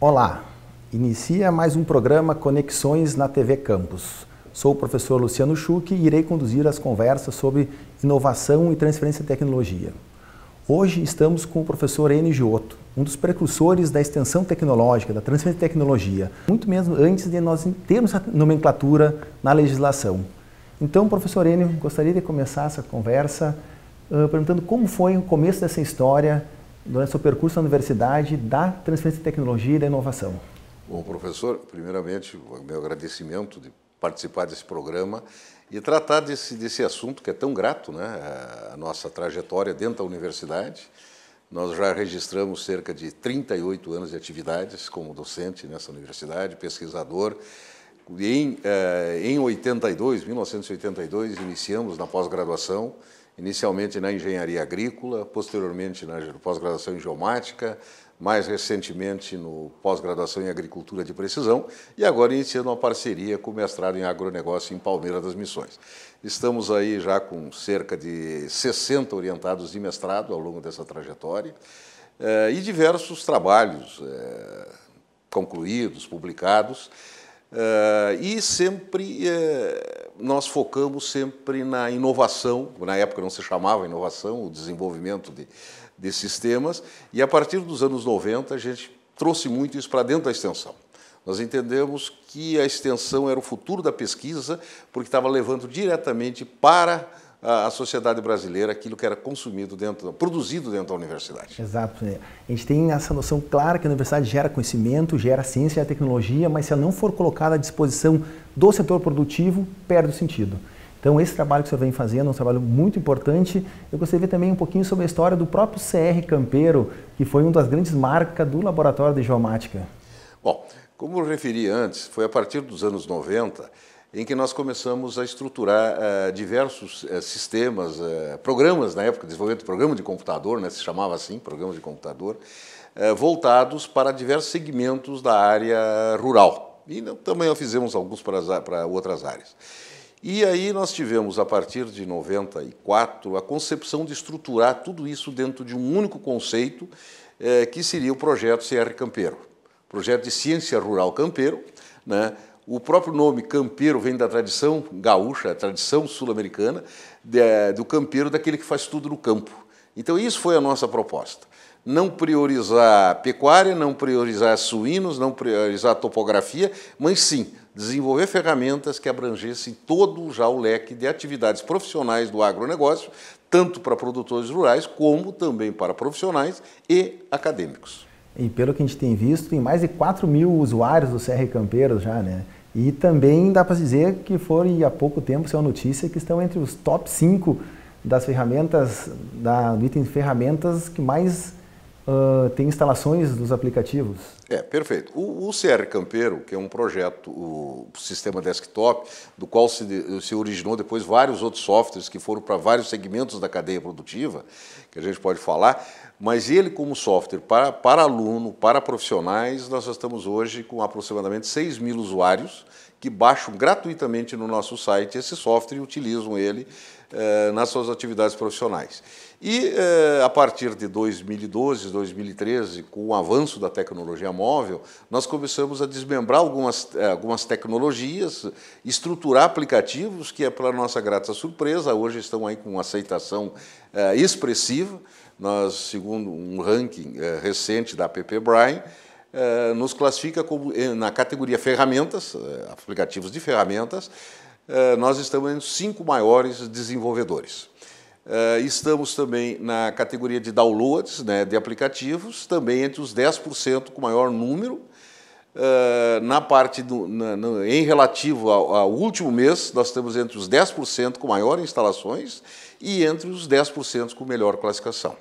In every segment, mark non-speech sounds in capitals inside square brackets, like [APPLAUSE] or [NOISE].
Olá, inicia mais um programa Conexões na TV Campus. Sou o professor Luciano Schuch e irei conduzir as conversas sobre inovação e transferência de tecnologia. Hoje estamos com o professor N. Giotto, um dos precursores da extensão tecnológica, da transferência de tecnologia, muito mesmo antes de nós termos a nomenclatura na legislação. Então, professor Enio, gostaria de começar essa conversa uh, perguntando como foi o começo dessa história, durante seu percurso na universidade, da transferência de tecnologia e da inovação. Bom, professor, primeiramente, meu agradecimento de participar desse programa e tratar desse, desse assunto que é tão grato, né? A nossa trajetória dentro da universidade. Nós já registramos cerca de 38 anos de atividades como docente nessa universidade, pesquisador, em, eh, em 82, 1982, iniciamos na pós-graduação, inicialmente na engenharia agrícola, posteriormente na pós-graduação em geomática, mais recentemente no pós-graduação em agricultura de precisão e agora iniciando uma parceria com o mestrado em agronegócio em Palmeira das Missões. Estamos aí já com cerca de 60 orientados de mestrado ao longo dessa trajetória eh, e diversos trabalhos eh, concluídos, publicados. Uh, e sempre uh, nós focamos sempre na inovação, na época não se chamava inovação, o desenvolvimento de, de sistemas, e a partir dos anos 90 a gente trouxe muito isso para dentro da extensão. Nós entendemos que a extensão era o futuro da pesquisa, porque estava levando diretamente para a sociedade brasileira aquilo que era consumido dentro, produzido dentro da universidade. Exato. É. A gente tem essa noção clara que a universidade gera conhecimento, gera ciência, e tecnologia, mas se ela não for colocada à disposição do setor produtivo, perde o sentido. Então, esse trabalho que você vem fazendo é um trabalho muito importante. Eu gostaria de ver também um pouquinho sobre a história do próprio CR Campeiro, que foi uma das grandes marcas do laboratório de geomática. Bom, como eu referi antes, foi a partir dos anos 90 em que nós começamos a estruturar uh, diversos uh, sistemas, uh, programas, na época, desenvolvimento de programa de computador, né, se chamava assim, programa de computador, voltados para diversos segmentos da área rural. E também fizemos alguns para, para outras áreas. E aí nós tivemos, a partir de 94, a concepção de estruturar tudo isso dentro de um único conceito, que seria o projeto CR Campeiro, projeto de ciência rural campeiro, né, o próprio nome campeiro vem da tradição gaúcha, tradição sul-americana, eh, do campeiro, daquele que faz tudo no campo. Então, isso foi a nossa proposta. Não priorizar pecuária, não priorizar suínos, não priorizar topografia, mas sim desenvolver ferramentas que abrangessem todo já o leque de atividades profissionais do agronegócio, tanto para produtores rurais como também para profissionais e acadêmicos. E pelo que a gente tem visto, tem mais de 4 mil usuários do CR Campeiro já, né? E também dá para dizer que e há pouco tempo, saiu é notícia, que estão entre os top 5 das ferramentas, da, do item de ferramentas que mais uh, tem instalações dos aplicativos. É, perfeito. O, o CR Campeiro, que é um projeto, o sistema desktop, do qual se, se originou depois vários outros softwares que foram para vários segmentos da cadeia produtiva, que a gente pode falar, mas ele, como software para, para aluno, para profissionais, nós estamos hoje com aproximadamente 6 mil usuários que baixam gratuitamente no nosso site esse software e utilizam ele eh, nas suas atividades profissionais. E eh, a partir de 2012, 2013, com o avanço da tecnologia móvel, nós começamos a desmembrar algumas, eh, algumas tecnologias, estruturar aplicativos que, é pela nossa grata surpresa, hoje estão aí com aceitação eh, expressiva. Nós, segundo um ranking recente da App Brian, nos classifica como, na categoria ferramentas, aplicativos de ferramentas, nós estamos entre os cinco maiores desenvolvedores. Uh, estamos também na categoria de downloads né, de aplicativos, também entre os 10% com maior número. Uh, na parte do, na, no, em relativo ao, ao, último mês, nós estamos entre os 10% com maior instalações e entre os 10% com melhor classificação.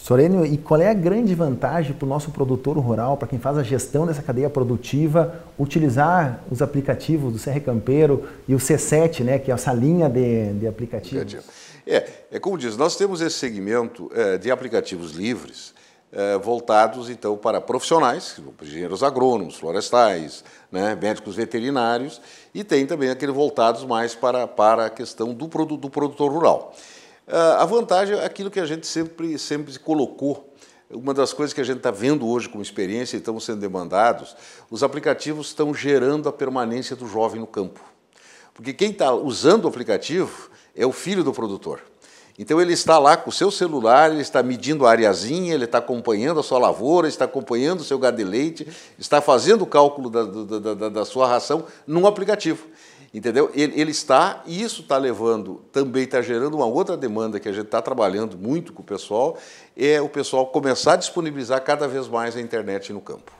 Sorênio, e qual é a grande vantagem para o nosso produtor rural, para quem faz a gestão dessa cadeia produtiva, utilizar os aplicativos do CR Campeiro e o C7, né, que é essa linha de, de aplicativos? É, é como diz, nós temos esse segmento é, de aplicativos livres, é, voltados então para profissionais, engenheiros agrônomos, florestais, né, médicos veterinários, e tem também aqueles voltados mais para, para a questão do, produ, do produtor rural. É, a vantagem é aquilo que a gente sempre, sempre colocou uma das coisas que a gente está vendo hoje como experiência e estamos sendo demandados, os aplicativos estão gerando a permanência do jovem no campo. Porque quem está usando o aplicativo é o filho do produtor. Então ele está lá com o seu celular, ele está medindo a areazinha, ele está acompanhando a sua lavoura, está acompanhando o seu gado de leite, está fazendo o cálculo da, da, da, da sua ração num aplicativo. Entendeu? Ele, ele, está, e isso está levando, também está gerando uma outra demanda que a gente está trabalhando muito com o pessoal, é o pessoal começar a disponibilizar cada vez mais a internet no campo.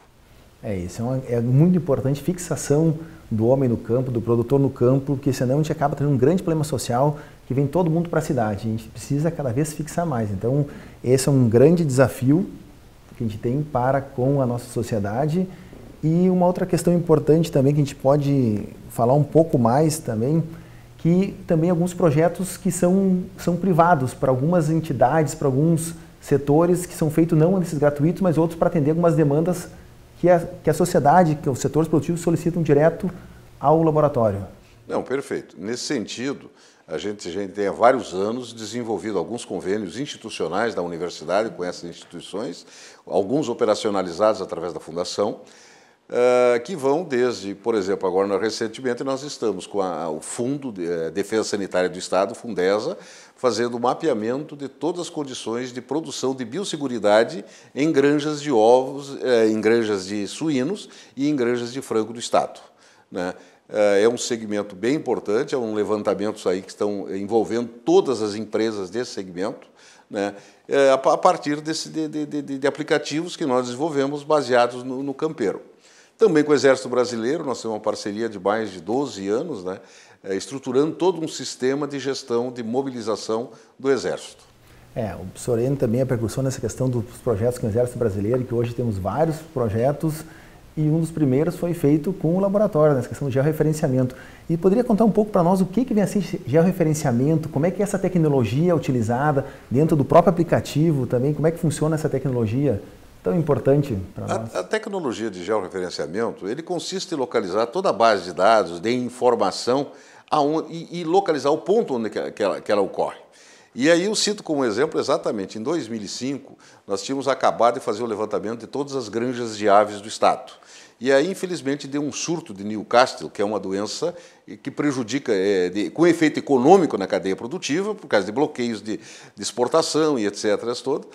É isso, é, uma, é muito importante fixação do homem no campo, do produtor no campo, porque senão a gente acaba tendo um grande problema social que vem todo mundo para a cidade. A gente precisa cada vez fixar mais. Então, esse é um grande desafio que a gente tem para com a nossa sociedade. E uma outra questão importante também que a gente pode falar um pouco mais também, que também alguns projetos que são, são privados para algumas entidades, para alguns setores que são feitos não nesses gratuitos, mas outros para atender algumas demandas que a, que a sociedade, que os setores produtivos solicitam direto ao laboratório. Não, perfeito. Nesse sentido, a gente, a gente tem há vários anos desenvolvido alguns convênios institucionais da universidade com essas instituições, alguns operacionalizados através da fundação, ah, que vão desde, por exemplo, agora recentemente nós estamos com a, o Fundo de eh, Defesa Sanitária do Estado, Fundesa, fazendo o mapeamento de todas as condições de produção de biosseguridade em granjas de ovos, eh, em granjas de suínos e em granjas de frango do Estado. Né? Ah, é um segmento bem importante, é um levantamento aí que estão envolvendo todas as empresas desse segmento, né? Eh, a partir desse, de, de, de, de aplicativos que nós desenvolvemos baseados no, no campeiro. Também com o Exército Brasileiro, nós temos uma parceria de mais de 12 anos, né, é, estruturando todo um sistema de gestão, de mobilização do Exército. É, o Soreno também é percussão nessa questão dos projetos com o Exército Brasileiro, que hoje temos vários projetos e um dos primeiros foi feito com o laboratório, nessa questão do georreferenciamento. E poderia contar um pouco para nós o que, que vem a ser georreferenciamento, como é que é essa tecnologia é utilizada dentro do próprio aplicativo também, como é que funciona essa tecnologia? tão importante para nós. A tecnologia de georreferenciamento, ele consiste em localizar toda a base de dados, de informação, um, e, e, localizar o ponto onde que ela, que ela ocorre. E aí eu cito como exemplo exatamente, em 2005, nós tínhamos acabado de fazer o levantamento de todas as granjas de aves do Estado. E aí, infelizmente, deu um surto de Newcastle, que é uma doença que prejudica, é, de, com efeito econômico na cadeia produtiva, por causa de bloqueios de, de exportação e etc. Todo.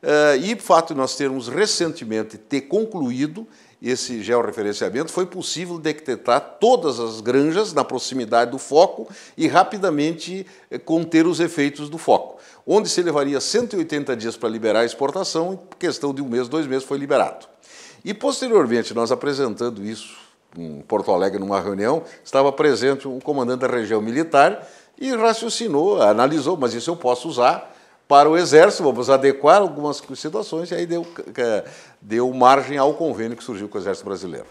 Eh, e o fato de nós termos recentemente ter concluído esse georreferenciamento, foi possível detectar todas as granjas na proximidade do foco e rapidamente eh, conter os efeitos do foco. Onde se levaria 180 dias para liberar a exportação, em questão de um mês, dois meses, foi liberado. E posteriormente, nós apresentando isso em Porto Alegre, numa reunião, estava presente o um comandante da região militar e raciocinou, analisou, mas isso eu posso usar para o Exército, vamos adequar algumas situações, e aí deu, eh, deu margem ao convênio que surgiu com o Exército Brasileiro.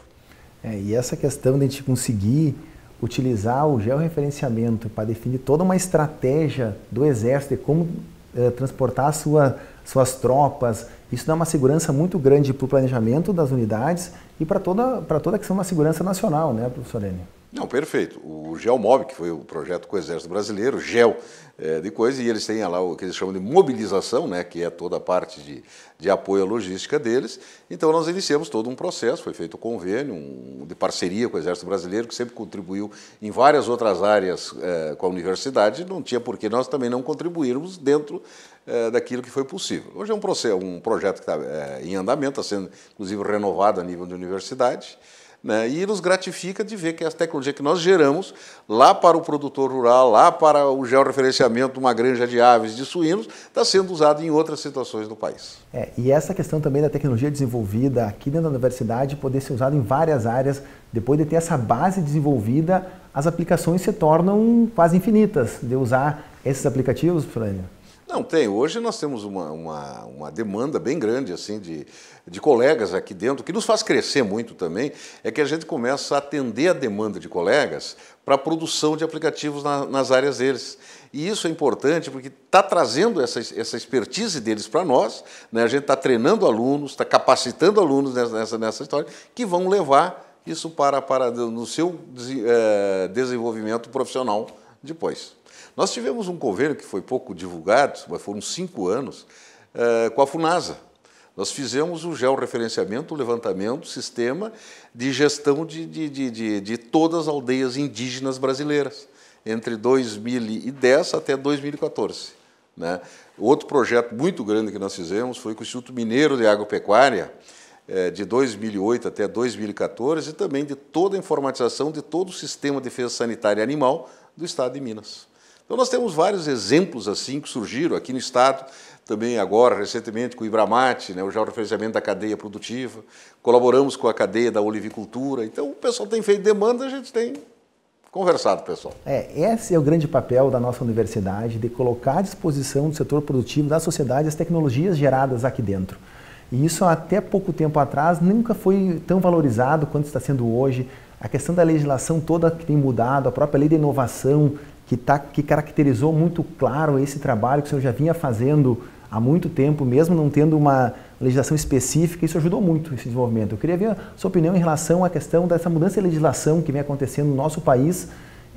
É, e essa questão de a gente conseguir utilizar o georreferenciamento para definir toda uma estratégia do Exército de como eh, transportar sua, suas tropas, isso dá uma segurança muito grande para o planejamento das unidades e para toda, para toda a questão da segurança nacional, né, professor Lênin? Não, perfeito. O GeoMob, que foi o projeto com o Exército Brasileiro, GEL é, de coisa, e eles têm lá o que eles chamam de mobilização, né, que é toda a parte de, de apoio à logística deles. Então nós iniciamos todo um processo, foi feito um convênio um, de parceria com o Exército Brasileiro, que sempre contribuiu em várias outras áreas é, com a universidade, não tinha por que nós também não contribuirmos dentro é, daquilo que foi possível. Hoje é um, processo, um projeto que está em andamento, está sendo inclusive renovado a nível de universidade. Né? E nos gratifica de ver que as tecnologias que nós geramos lá para o produtor rural, lá para o georreferenciamento de uma granja de aves, de suínos, está sendo usada em outras situações do país. É, e essa questão também da tecnologia desenvolvida aqui dentro da universidade poder ser usada em várias áreas, depois de ter essa base desenvolvida, as aplicações se tornam quase infinitas de usar esses aplicativos, Flânia. Não, tem. Hoje nós temos uma, uma, uma, demanda bem grande assim de, de colegas aqui dentro, que nos faz crescer muito também, é que a gente começa a atender a demanda de colegas para a produção de aplicativos na, nas áreas deles. E isso é importante porque está trazendo essa, essa expertise deles para nós, né? a gente está treinando alunos, está capacitando alunos nessa, nessa história, que vão levar isso para, para no seu é, desenvolvimento profissional depois. Nós tivemos um convênio que foi pouco divulgado, mas foram cinco anos, eh, com a FUNASA. Nós fizemos o georreferenciamento, o levantamento, sistema de gestão de, de, de, de, de todas as aldeias indígenas brasileiras, entre 2010 até 2014. Né? Outro projeto muito grande que nós fizemos foi com o Instituto Mineiro de Agropecuária, eh, de 2008 até 2014, e também de toda a informatização de todo o sistema de defesa sanitária animal do Estado de Minas. Então nós temos vários exemplos assim que surgiram aqui no Estado, também agora, recentemente, com o Ibramate, né, o georreferenciamento da cadeia produtiva, colaboramos com a cadeia da olivicultura. Então o pessoal tem feito demanda, a gente tem conversado, pessoal. É, esse é o grande papel da nossa universidade, de colocar à disposição do setor produtivo, da sociedade, as tecnologias geradas aqui dentro. E isso até pouco tempo atrás nunca foi tão valorizado quanto está sendo hoje. A questão da legislação toda que tem mudado, a própria lei de inovação, que, tá, que caracterizou muito claro esse trabalho que o senhor já vinha fazendo há muito tempo, mesmo não tendo uma legislação específica, isso ajudou muito esse desenvolvimento. Eu queria ver a sua opinião em relação à questão dessa mudança de legislação que vem acontecendo no nosso país,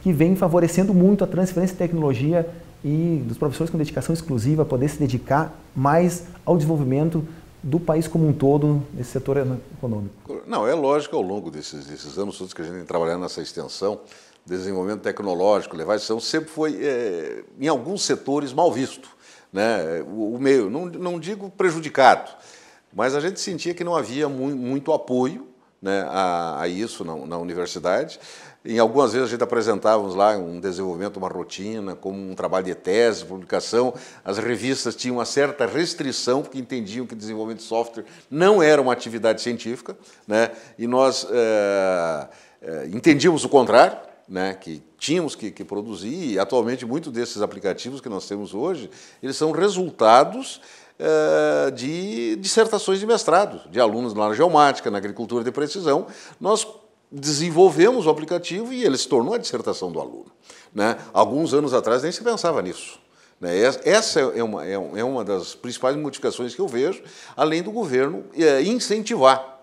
que vem favorecendo muito a transferência de tecnologia e dos professores com dedicação exclusiva poder se dedicar mais ao desenvolvimento do país como um todo nesse setor econômico. Não, é lógico ao longo desses, desses anos todos que a gente tem trabalhando nessa extensão, desenvolvimento tecnológico, levar inovação, sempre foi, é, em alguns setores, mal visto. Né? O, o meio, não, não digo prejudicado, mas a gente sentia que não havia mu muito apoio né, a, a, isso na, na, universidade. Em algumas vezes a gente apresentávamos lá um desenvolvimento, uma rotina, como um trabalho de tese, publicação. As revistas tinham uma certa restrição, porque entendiam que desenvolvimento de software não era uma atividade científica, né? e nós é, é, entendíamos o contrário né, que tínhamos que, que, produzir, e atualmente muitos desses aplicativos que nós temos hoje, eles são resultados eh, de dissertações de mestrado, de alunos na área geomática, na agricultura de precisão. Nós desenvolvemos o aplicativo e ele se tornou a dissertação do aluno. Né? Alguns anos atrás nem se pensava nisso. Né? Essa é, é uma, é, é uma das principais modificações que eu vejo, além do governo eh, incentivar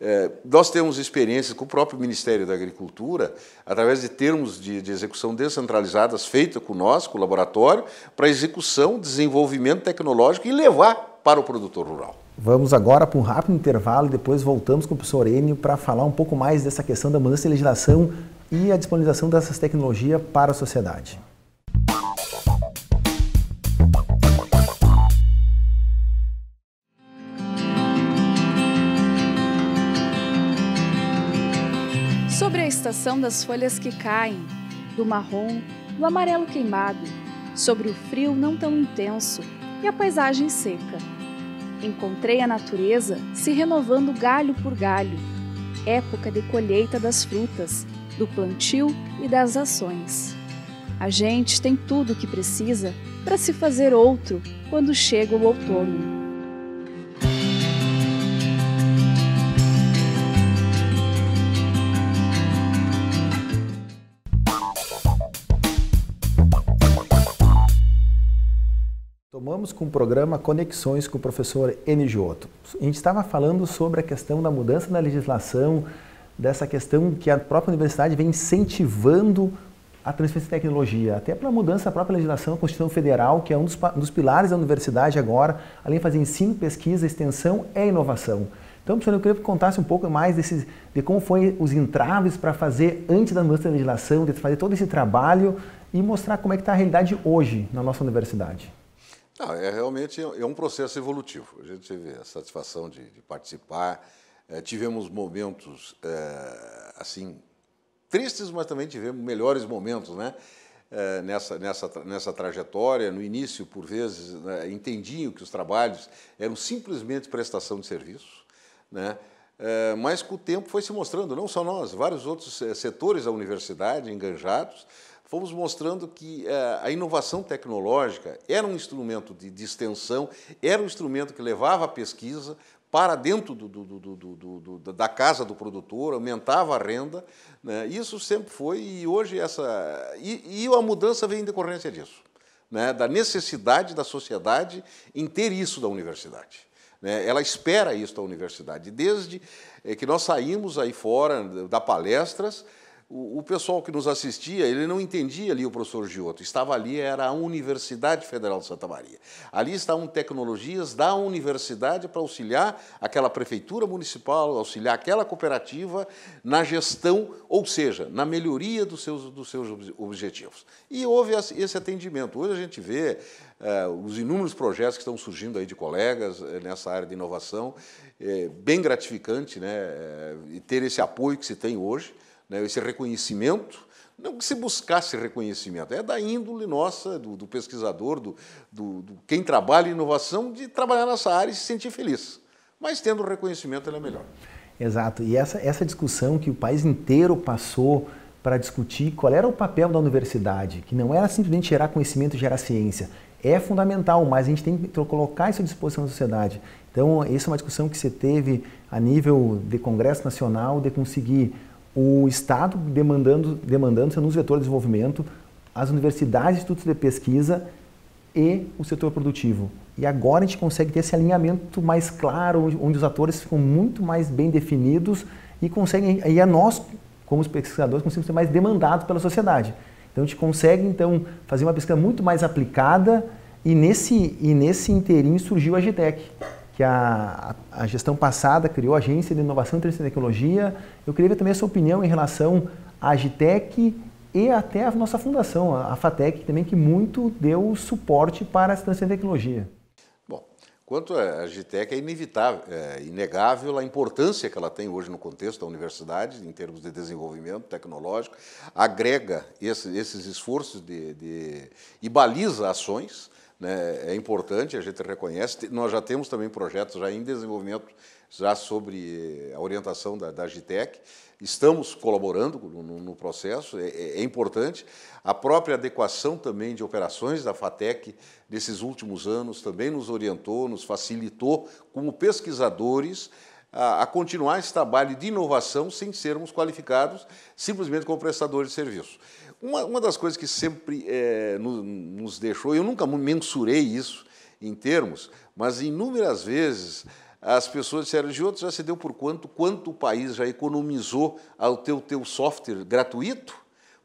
é, nós temos experiências com o próprio Ministério da Agricultura, através de termos de, de execução descentralizadas feitas com nós, com o laboratório, para execução, desenvolvimento tecnológico e levar para o produtor rural. Vamos agora para um rápido intervalo e depois voltamos com o professor Enio para falar um pouco mais dessa questão da mudança de legislação e a disponibilização dessas tecnologias para a sociedade. estação das folhas que caem, do marrom, do amarelo queimado, sobre o frio não tão intenso e a paisagem seca. Encontrei a natureza se renovando galho por galho, época de colheita das frutas, do plantio e das ações. A gente tem tudo o que precisa para se fazer outro quando chega o outono. Tomamos com o programa Conexões com o professor Enijoto. A gente estava falando sobre a questão da mudança na legislação, dessa questão que a própria universidade vem incentivando a transferência de tecnologia, até pela mudança da própria legislação, a Constituição Federal, que é um dos, dos pilares da universidade agora, além de fazer ensino, pesquisa, extensão, e inovação. Então, professor, eu queria que contasse um pouco mais desse, de como foi os entraves para fazer antes da mudança da legislação, de fazer todo esse trabalho e mostrar como é que está a realidade hoje na nossa universidade. Não, é realmente é um processo evolutivo. A gente teve a satisfação de, de participar, é, tivemos momentos é, assim tristes, mas também tivemos melhores momentos, né? É, nessa, nessa, nessa trajetória, no início, por vezes, né, entendiam que os trabalhos eram simplesmente prestação de serviço, né? É, mas com o tempo foi se mostrando, não só nós, vários outros é, setores da universidade enganjados, fomos mostrando que eh, a inovação tecnológica era um instrumento de, de extensão, era um instrumento que levava a pesquisa para dentro do, do, do, da casa do produtor, aumentava a renda. Né? Isso sempre foi e hoje essa. E, e a mudança vem em decorrência disso, né? da necessidade da sociedade em ter isso da universidade. Né? Ela espera isso da universidade. Desde eh, que nós saímos aí fora, da palestras, o, pessoal que nos assistia, ele não entendia ali o professor Giotto. Estava ali, era a Universidade Federal de Santa Maria. Ali estavam tecnologias da universidade para auxiliar aquela prefeitura municipal, auxiliar aquela cooperativa na gestão, ou seja, na melhoria dos seus, dos seus objetivos. E houve esse atendimento. Hoje a gente vê eh, os inúmeros projetos que estão surgindo aí de colegas eh, nessa área de inovação. É bem gratificante né, eh, ter esse apoio que se tem hoje né, esse reconhecimento. Não que se buscasse reconhecimento, é da índole nossa, do, do pesquisador, do, do, do, quem trabalha em inovação, de trabalhar nessa área e se sentir feliz. Mas tendo reconhecimento, ele é melhor. Exato. E essa, essa discussão que o país inteiro passou para discutir qual era o papel da universidade, que não era simplesmente gerar conhecimento e gerar ciência, é fundamental, mas a gente tem que colocar isso à disposição da sociedade. Então, essa é uma discussão que você teve a nível de Congresso Nacional de conseguir o Estado demandando, demandando nos setor de desenvolvimento, as universidades, institutos de pesquisa e o setor produtivo. E agora a gente consegue ter esse alinhamento mais claro, onde, os atores ficam muito mais bem definidos e conseguem, aí a é nós, como os pesquisadores, conseguimos ser mais demandados pela sociedade. Então a gente consegue então fazer uma pesquisa muito mais aplicada e nesse, e nesse interim surgiu a GTEC que a, a gestão passada criou, a Agência de Inovação e Tecnologia. Eu queria ver também a sua opinião em relação à Agitec e até a nossa fundação, a FATEC, também que muito deu suporte para a ciência e tecnologia. Quanto à Agitec, é inevitável, é inegável a importância que ela tem hoje no contexto da universidade, em termos de desenvolvimento tecnológico, agrega esse, esses esforços de, de, e baliza ações. Né? É importante, a gente reconhece. Nós já temos também projetos já em desenvolvimento já sobre eh, a orientação da, da Estamos colaborando no, no processo, é, é, é, importante. A própria adequação também de operações da FATEC nesses últimos anos também nos orientou, nos facilitou, como pesquisadores, a, a continuar esse trabalho de inovação sem sermos qualificados simplesmente como prestadores de serviço. Uma, uma das coisas que sempre é, eh, nos, nos deixou, eu nunca mensurei isso em termos, mas inúmeras vezes as pessoas disseram, Gioto, já se deu por quanto? Quanto o país já economizou ao ter o teu software gratuito?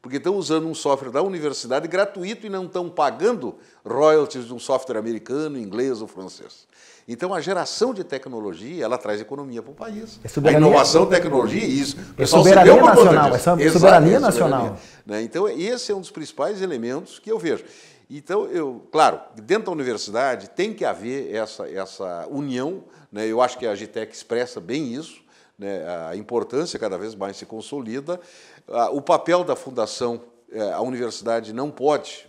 porque estão usando um software da universidade gratuito e não estão pagando royalties de um software americano, inglês ou francês. Então a geração de tecnologia ela traz economia para o país. É a inovação, tecnologia isso. é soberania nacional. É soberania, é soberania nacional. Né? Então esse é um dos principais elementos que eu vejo. Então, eu, claro, dentro da universidade tem que haver essa, essa união. Né? Eu acho que a Agitec expressa bem isso. Né? A importância cada vez mais se consolida o papel da fundação, é, a universidade não pode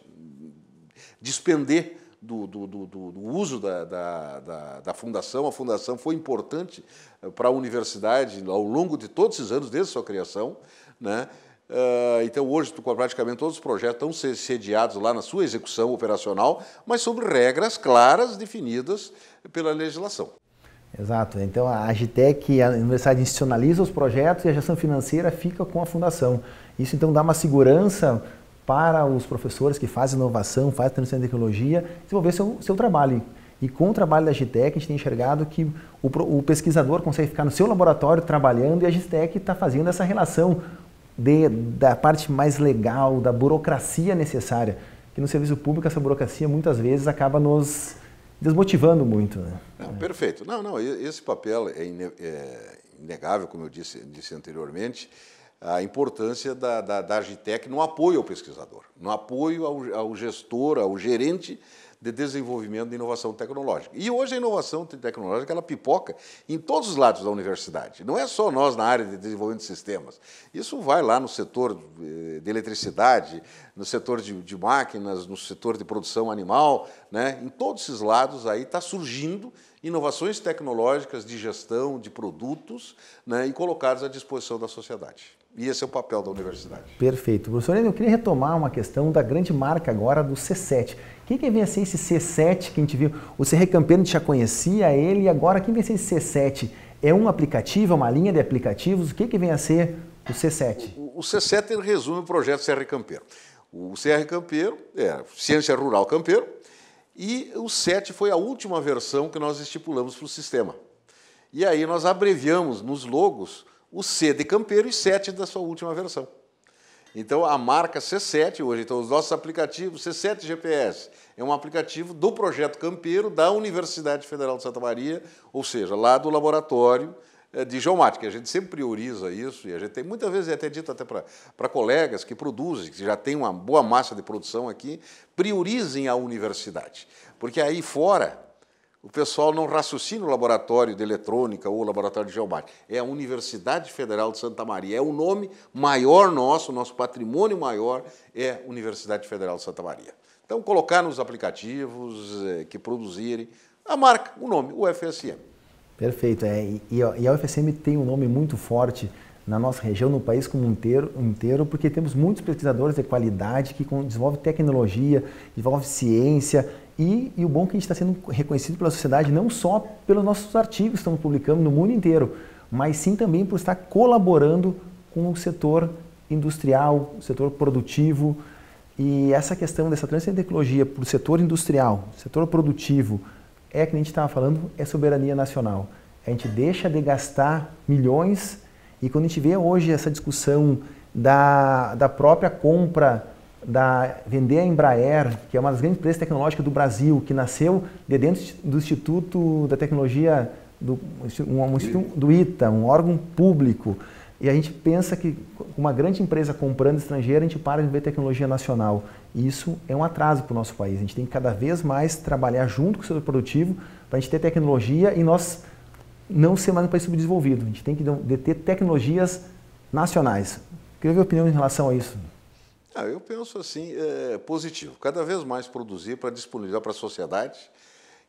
despender do, do, do, do uso da, da, da, da, fundação. A fundação foi importante é, para a universidade ao longo de todos esses anos, desde sua criação. Né? É, então, hoje, praticamente todos os projetos estão sediados lá na sua execução operacional, mas sobre regras claras definidas pela legislação. Exato. Então a Agitec, a universidade institucionaliza os projetos e a gestão financeira fica com a fundação. Isso então dá uma segurança para os professores que fazem inovação, fazem transição de tecnologia, desenvolver seu, seu trabalho. E com o trabalho da Agitec, a gente tem enxergado que o, o pesquisador consegue ficar no seu laboratório trabalhando e a Agitec está fazendo essa relação de, da parte mais legal, da burocracia necessária, que no serviço público essa burocracia muitas vezes acaba nos desmotivando muito. Né? Não, perfeito. Não, não, esse papel é, é, inegável, como eu disse, disse anteriormente, a importância da, da, da Agitec no apoio ao pesquisador, no apoio ao, ao gestor, ao gerente de desenvolvimento de inovação tecnológica. E hoje a inovação tecnológica ela pipoca em todos os lados da universidade. Não é só nós na área de desenvolvimento de sistemas. Isso vai lá no setor eh, de eletricidade, no setor de, de máquinas, no setor de produção animal, né? Em todos esses lados aí está surgindo inovações tecnológicas de gestão de produtos né, e colocadas à disposição da sociedade. E esse é o papel da universidade. Perfeito. Professor, eu queria retomar uma questão da grande marca agora do C7. O que vem a ser esse C7 que a gente viu? O CR Campeano já conhecia ele e agora quem ser esse C7? É um aplicativo, é uma linha de aplicativos? O que, que vem a ser o C7? O, o C7 ele resume o projeto CR Campeiro. O CR Campeiro é Ciência Rural Campeiro e o 7 foi a última versão que nós estipulamos para o sistema. E aí nós abreviamos nos logos o C de Campeiro e 7 da sua última versão. Então, a marca C7 hoje, então os nossos aplicativos, C7 GPS, é um aplicativo do Projeto Campeiro da Universidade Federal de Santa Maria, ou seja, lá do laboratório eh, de geomática. A gente sempre prioriza isso e a gente tem muitas vezes é até dito até para colegas que produzem, que já tem uma boa massa de produção aqui, priorizem a universidade. Porque aí fora o pessoal não raciocina o laboratório de eletrônica ou o laboratório de geomática. É a Universidade Federal de Santa Maria. É o nome maior nosso, nosso patrimônio maior é Universidade Federal de Santa Maria. Então, colocar nos aplicativos eh, que produzirem a marca, o nome, o UFSM. Perfeito. É, e, e a UFSM tem um nome muito forte na nossa região, no país como inteiro, inteiro, porque temos muitos pesquisadores de qualidade que desenvolvem tecnologia, desenvolvem ciência, e, e o bom é que a gente está sendo reconhecido pela sociedade não só pelos nossos artigos que estamos publicando no mundo inteiro, mas sim também por estar colaborando com o setor industrial, o setor produtivo. E essa questão dessa transição de tecnologia para o setor industrial, setor produtivo, é que a gente estava falando, é soberania nacional. A gente deixa de gastar milhões e quando a gente vê hoje essa discussão da, da própria compra, da vender a Embraer, que é uma das grandes empresas tecnológicas do Brasil, que nasceu de dentro do Instituto da Tecnologia do, um, um, do ITA, um órgão público. E a gente pensa que uma grande empresa comprando estrangeira, a gente para de ver tecnologia nacional. E isso é um atraso para o nosso país. A gente tem que cada vez mais trabalhar junto com o setor produtivo para a gente ter tecnologia e nós não ser mais um país subdesenvolvido. A gente tem que deter tecnologias nacionais. Queria ver a opinião em relação a isso. Ah, eu penso assim, é, positivo. Cada vez mais produzir para disponibilizar para a sociedade,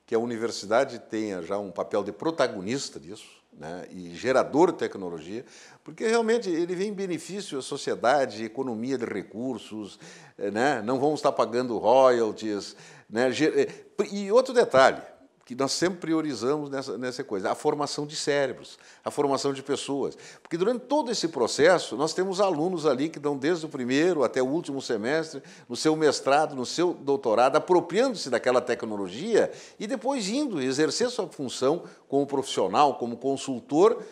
que a universidade tenha já um papel de protagonista disso, né, e gerador de tecnologia, porque realmente ele vem em benefício à sociedade, economia de recursos, é, né, não vamos estar pagando royalties. Né, é, e outro detalhe, que nós sempre priorizamos nessa, nessa coisa, a formação de cérebros, a formação de pessoas. Porque durante todo esse processo, nós temos alunos ali que dão desde o primeiro até o último semestre, no seu mestrado, no seu doutorado, apropriando-se daquela tecnologia e depois indo exercer sua função como profissional, como consultor,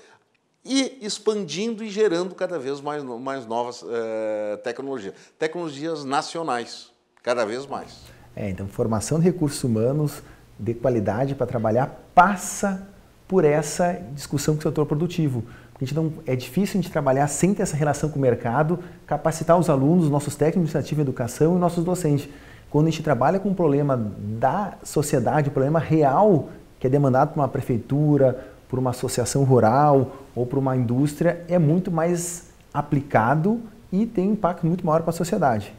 e expandindo e gerando cada vez mais, mais novas eh, tecnologias. Tecnologias nacionais, cada vez mais. É, então, formação de recursos humanos de qualidade para trabalhar passa por essa discussão com o setor produtivo. a gente não, é difícil a gente trabalhar sem ter essa relação com o mercado, capacitar os alunos, nossos técnicos de iniciativa e educação e nossos docentes. Quando a gente trabalha com um problema da sociedade, um problema real que é demandado por uma prefeitura, por uma associação rural ou por uma indústria, é muito mais aplicado e tem um impacto muito maior para a sociedade.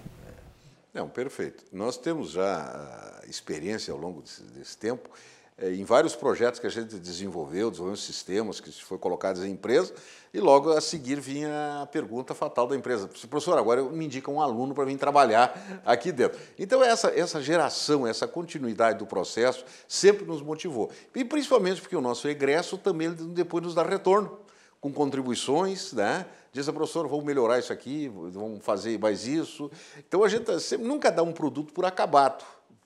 Não, perfeito. Nós temos já experiência ao longo desse, desse tempo, é, em vários projetos que a gente desenvolveu, desenvolveu sistemas que foram colocados em empresa, e logo a seguir vinha a pergunta fatal da empresa. Professor, agora eu me indica um aluno para vir trabalhar aqui dentro. Então, essa, essa geração, essa continuidade do processo sempre nos motivou. E principalmente porque o nosso egresso também depois nos dá retorno com contribuições, né? Diz a ah, professora, vamos melhorar isso aqui, vamos fazer mais isso. Então a gente sempre, nunca dá um produto por acabado.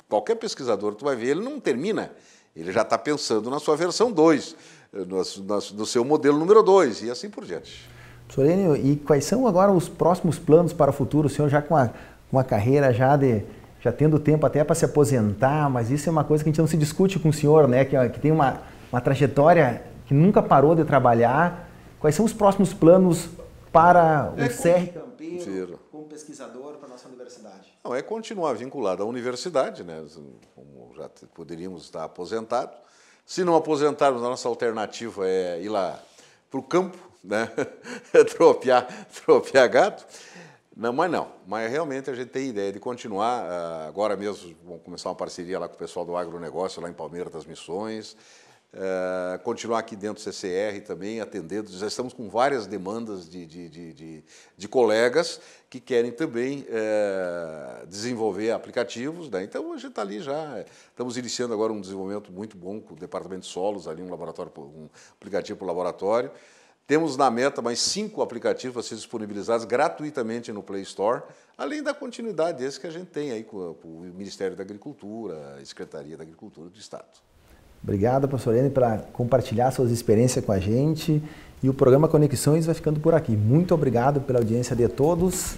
Qualquer pesquisador, tu vai ver, ele não termina. Ele já está pensando na sua versão 2, no, no, seu modelo número 2 e assim por diante. Professor e quais são agora os próximos planos para o futuro? O senhor já com uma, carreira já de já tendo tempo até para se aposentar, mas isso é uma coisa que a gente não se discute com o senhor, né? Que, que tem uma, uma trajetória que nunca parou de trabalhar. Quais são os próximos planos para o é, CR Campeiro, como pesquisador para a nossa universidade? Não, é continuar vinculado à universidade, né? Assim, como já poderíamos estar aposentados. Se não aposentarmos, a nossa alternativa é ir lá para o campo, né? [LAUGHS] É tropear, tropear gato. Não, mas não, mas realmente a gente tem ideia de continuar. Ah, agora mesmo vamos começar uma parceria lá com o pessoal do agronegócio, lá em Palmeiras das Missões. Eh, continuar aqui dentro do CCR também, atendendo. Já estamos com várias demandas de, de, de, de, de colegas que querem também eh, desenvolver aplicativos. Né? Então, a gente está ali já. Eh, estamos iniciando agora um desenvolvimento muito bom com o departamento de solos, ali um, laboratório, um aplicativo para o laboratório. Temos na meta mais cinco aplicativos a ser disponibilizados gratuitamente no Play Store, além da continuidade desse que a gente tem aí com o Ministério da Agricultura, a Secretaria da Agricultura do Estado. Obrigado, professor Lene, para compartilhar suas experiências com a gente. E o programa Conexões vai ficando por aqui. Muito obrigado pela audiência de todos.